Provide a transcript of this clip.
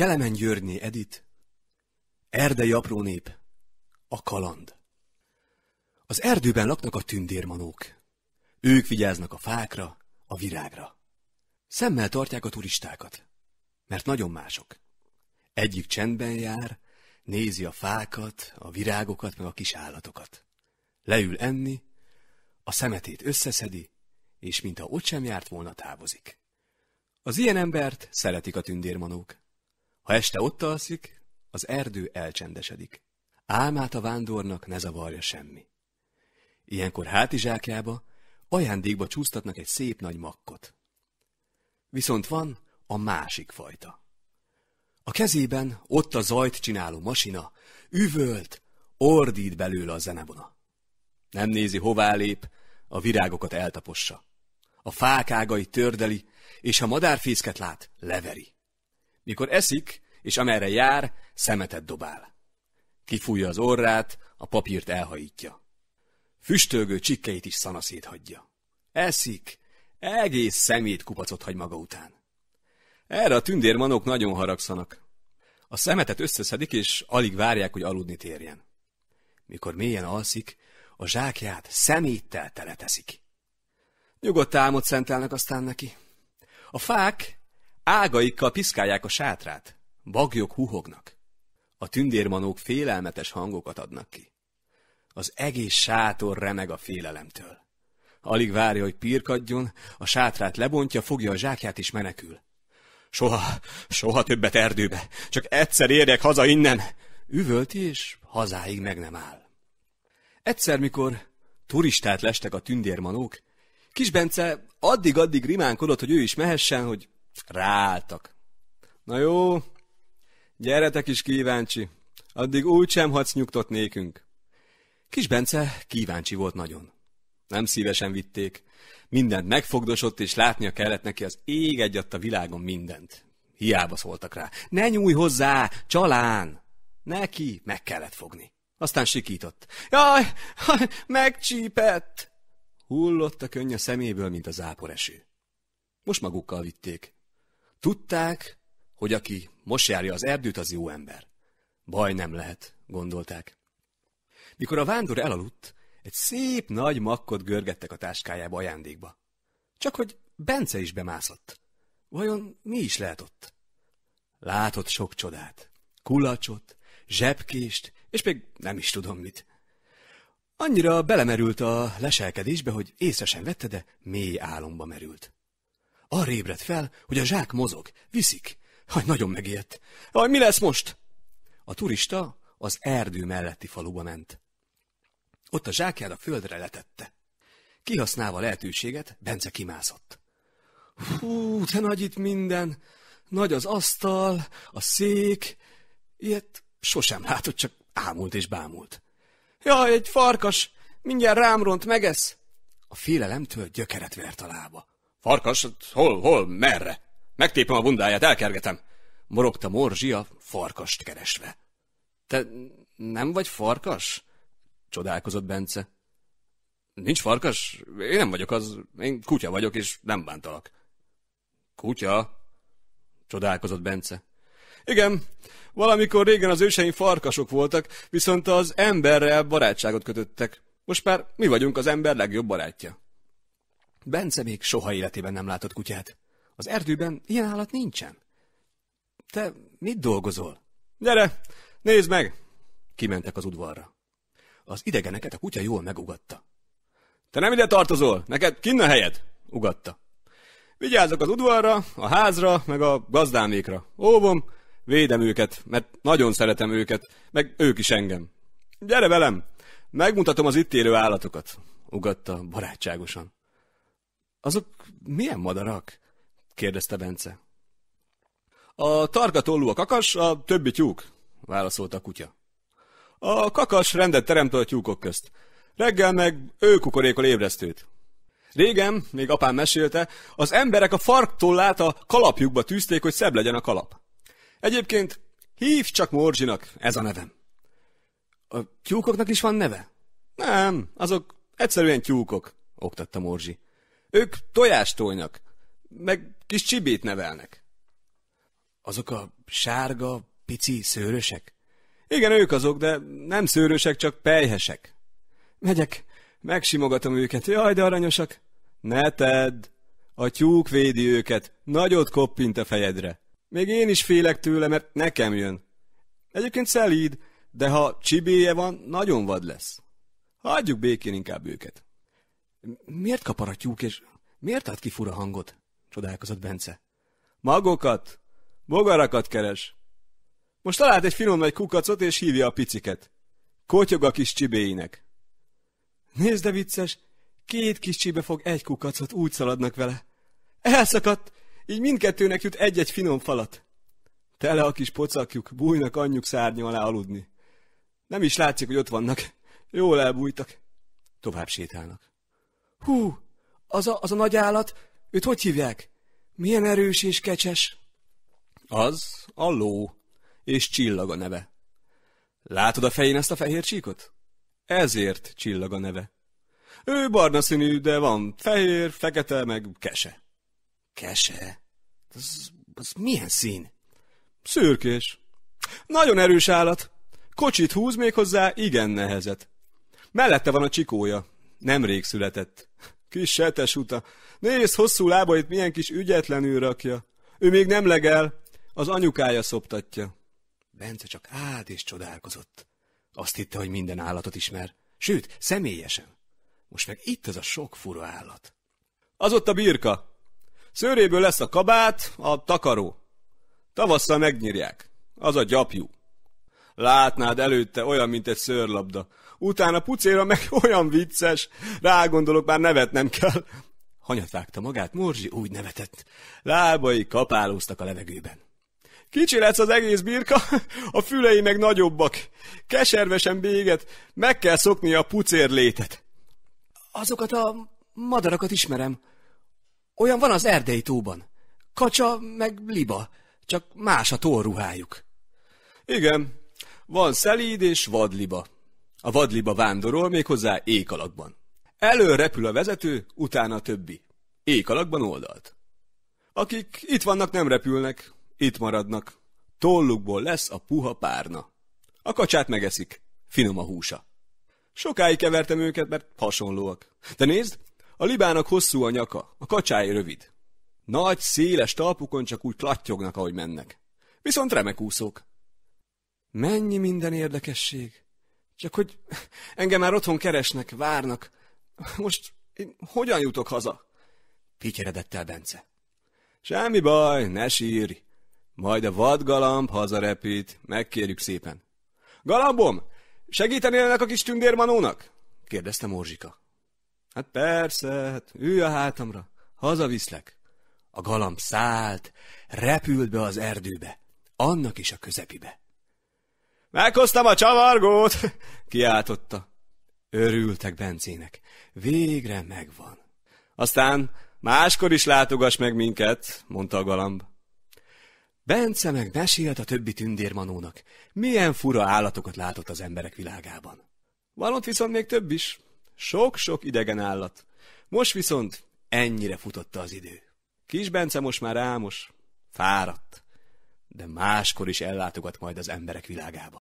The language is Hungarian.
Kelemen Györgyné Edit, Erdei apró nép, a kaland. Az erdőben laknak a tündérmanók. Ők vigyáznak a fákra, a virágra. Szemmel tartják a turistákat, mert nagyon mások. Egyik csendben jár, nézi a fákat, a virágokat, meg a kis állatokat. Leül enni, a szemetét összeszedi, és mintha ott sem járt volna, távozik. Az ilyen embert szeretik a tündérmanók. Ha este ott alszik, az erdő elcsendesedik. Álmát a vándornak ne zavarja semmi. Ilyenkor hátizsákjába, ajándékba csúsztatnak egy szép nagy makkot. Viszont van a másik fajta. A kezében ott a zajt csináló masina, üvölt, ordít belőle a zenebona. Nem nézi, hová lép, a virágokat eltapossa. A fák ágai tördeli, és ha madárfészket lát, leveri. Mikor eszik, és amerre jár, szemetet dobál. Kifújja az orrát, a papírt elhajítja. Füstölgő csikkeit is szanaszét hagyja. Eszik, egész szemét kupacot hagy maga után. Erre a tündérmanok nagyon haragszanak. A szemetet összeszedik, és alig várják, hogy aludni térjen. Mikor mélyen alszik, a zsákját szeméttel teleteszik. Nyugodt álmot szentelnek aztán neki. A fák Ágaikkal piszkálják a sátrát, bagyok huhognak. A tündérmanók félelmetes hangokat adnak ki. Az egész sátor remeg a félelemtől. Alig várja, hogy pirkadjon, a sátrát lebontja, fogja a zsákját és menekül. Soha, soha többet erdőbe, csak egyszer érjek haza innen! Üvölti, és hazáig meg nem áll. Egyszer, mikor turistát lestek a tündérmanók, Kisbence addig-addig rimánkodott, hogy ő is mehessen, hogy Ráálltak. Na jó, gyeretek is kíváncsi, addig úgy sem hadsz nyugtott nékünk. Kis Bence kíváncsi volt nagyon. Nem szívesen vitték, mindent megfogdosott, és látnia kellett neki az ég egyadta a világon mindent. Hiába szóltak rá. Ne nyúj hozzá, csalán! Neki meg kellett fogni. Aztán sikított. Jaj, megcsípett! Hullott a könnye szeméből, mint zápor eső. Most magukkal vitték. Tudták, hogy aki most járja az erdőt, az jó ember. Baj nem lehet, gondolták. Mikor a vándor elaludt, egy szép nagy makkot görgettek a táskájába ajándékba. Csak hogy Bence is bemászott. Vajon mi is lehet ott? Látott sok csodát. Kulacsot, zsebkést, és még nem is tudom mit. Annyira belemerült a leselkedésbe, hogy észre sem vette, de mély álomba merült. Arra ébredt fel, hogy a zsák mozog. Viszik. Haj, nagyon megijedt. Haj, mi lesz most? A turista az erdő melletti faluba ment. Ott a zsákját a földre letette. Kihasználva a lehetőséget, Bence kimászott. Hú, te nagy itt minden! Nagy az asztal, a szék... Ilyet sosem látott, csak ámult és bámult. Jaj, egy farkas! Mindjárt rám ront, megesz! A félelemtől gyökeret vert a lába. Farkas, hol, hol, merre? Megtépem a bundáját, elkergetem. Morogta Morzsi a farkast keresve. Te nem vagy farkas? Csodálkozott Bence. Nincs farkas? Én nem vagyok az. Én kutya vagyok, és nem bántalak. Kutya? Csodálkozott Bence. Igen, valamikor régen az őseim farkasok voltak, viszont az emberrel barátságot kötöttek. Most már mi vagyunk az ember legjobb barátja. Bence még soha életében nem látott kutyát. Az erdőben ilyen állat nincsen. Te mit dolgozol? Gyere, nézd meg! Kimentek az udvarra. Az idegeneket a kutya jól megugatta. Te nem ide tartozol, neked kinn a helyed? Ugatta. Vigyázzak az udvarra, a házra, meg a gazdámékra. Óvom, védem őket, mert nagyon szeretem őket, meg ők is engem. Gyere velem, megmutatom az itt élő állatokat, ugatta barátságosan. Azok milyen madarak? kérdezte Bence. A targa tollú a kakas, a többi tyúk, válaszolta a kutya. A kakas rendet teremtő a tyúkok közt. Reggel meg ő kukorékol ébresztőt. Régen, még apám mesélte, az emberek a farktollát a kalapjukba tűzték, hogy szebb legyen a kalap. Egyébként hív csak Morzsinak, ez a nevem. A tyúkoknak is van neve? Nem, azok egyszerűen tyúkok, oktatta Morzsi. Ők tojástólnak, meg kis csibét nevelnek. Azok a sárga, pici szőrösek? Igen, ők azok, de nem szőrösek, csak pejhesek. Megyek, megsimogatom őket, jaj, de aranyosak. Ne tedd! A tyúk védi őket, nagyot koppint a fejedre. Még én is félek tőle, mert nekem jön. Egyébként szelíd, de ha csibéje van, nagyon vad lesz. Hagyjuk békén inkább őket. Miért kapar a tyúk, és miért ad ki fura hangot? Csodálkozott Bence. Magokat! Bogarakat keres! Most talált egy finom nagy kukacot, és hívja a piciket. Kotyog a kis csibéinek. Nézd, de vicces! Két kis csibe fog egy kukacot, úgy szaladnak vele. Elszakadt! Így mindkettőnek jut egy-egy finom falat. Tele a kis pocakjuk, bújnak anyjuk szárnya alá aludni. Nem is látszik, hogy ott vannak. Jól elbújtak. Tovább sétálnak. Hú, az a, az a nagy állat, őt hogy hívják? Milyen erős és kecses. Az a ló, és csillag a neve. Látod a fején ezt a fehér csíkot? Ezért csillag a neve. Ő barna színű, de van fehér, fekete, meg kese. Kese? Az, az milyen szín? Szürkés. Nagyon erős állat. Kocsit húz még hozzá, igen nehezet. Mellette van a csikója, nemrég született. Kis setes uta. Nézd, hosszú lábait milyen kis ügyetlenül rakja. Ő még nem legel, az anyukája szoptatja. Bence csak állt és csodálkozott. Azt hitte, hogy minden állatot ismer. Sőt, személyesen. Most meg itt az a sok fura állat. Az ott a birka. Szőréből lesz a kabát, a takaró. Tavasszal megnyírják. Az a gyapjú. Látnád előtte olyan, mint egy szőrlabda. Utána pucéra meg olyan vicces. Rágondolok, már nevetnem kell. Hanyat vágta magát, Morzsi úgy nevetett. Lábai kapálóztak a levegőben. Kicsi lesz az egész birka, a fülei meg nagyobbak. Keservesen béget, meg kell szokni a pucér létet. Azokat a madarakat ismerem. Olyan van az erdei tóban. Kacsa meg liba, csak más a torruhájuk. Igen, van szelíd és vadliba. A vadliba vándorol méghozzá alakban. Elől repül a vezető, utána a többi. alakban oldalt. Akik itt vannak, nem repülnek, itt maradnak. Tollukból lesz a puha párna. A kacsát megeszik, finom a húsa. Sokáig kevertem őket, mert hasonlóak. De nézd, a libának hosszú a nyaka, a kacsái rövid. Nagy, széles talpukon csak úgy klattyognak, ahogy mennek. Viszont remek úszók. Mennyi minden érdekesség! Csak hogy engem már otthon keresnek, várnak. Most én hogyan jutok haza? Pityeredett el Bence. Semmi baj, ne sírj. Majd a vadgalamb hazarepít, megkérjük szépen. Galambom, segítenél ennek a kis tündérmanónak? kérdezte Morzsika. Hát persze, hát ülj a hátamra, hazaviszlek. A galamb szállt, repült be az erdőbe, annak is a közepibe. Meghoztam a csavargót! Kiáltotta. Örültek Bencének. Végre megvan. Aztán máskor is látogass meg minket, mondta a galamb. Bence meg mesélt a többi tündérmanónak, milyen fura állatokat látott az emberek világában. Van ott viszont még több is. Sok-sok idegen állat. Most viszont ennyire futotta az idő. Kis Bence most már álmos, fáradt, de máskor is ellátogat majd az emberek világába.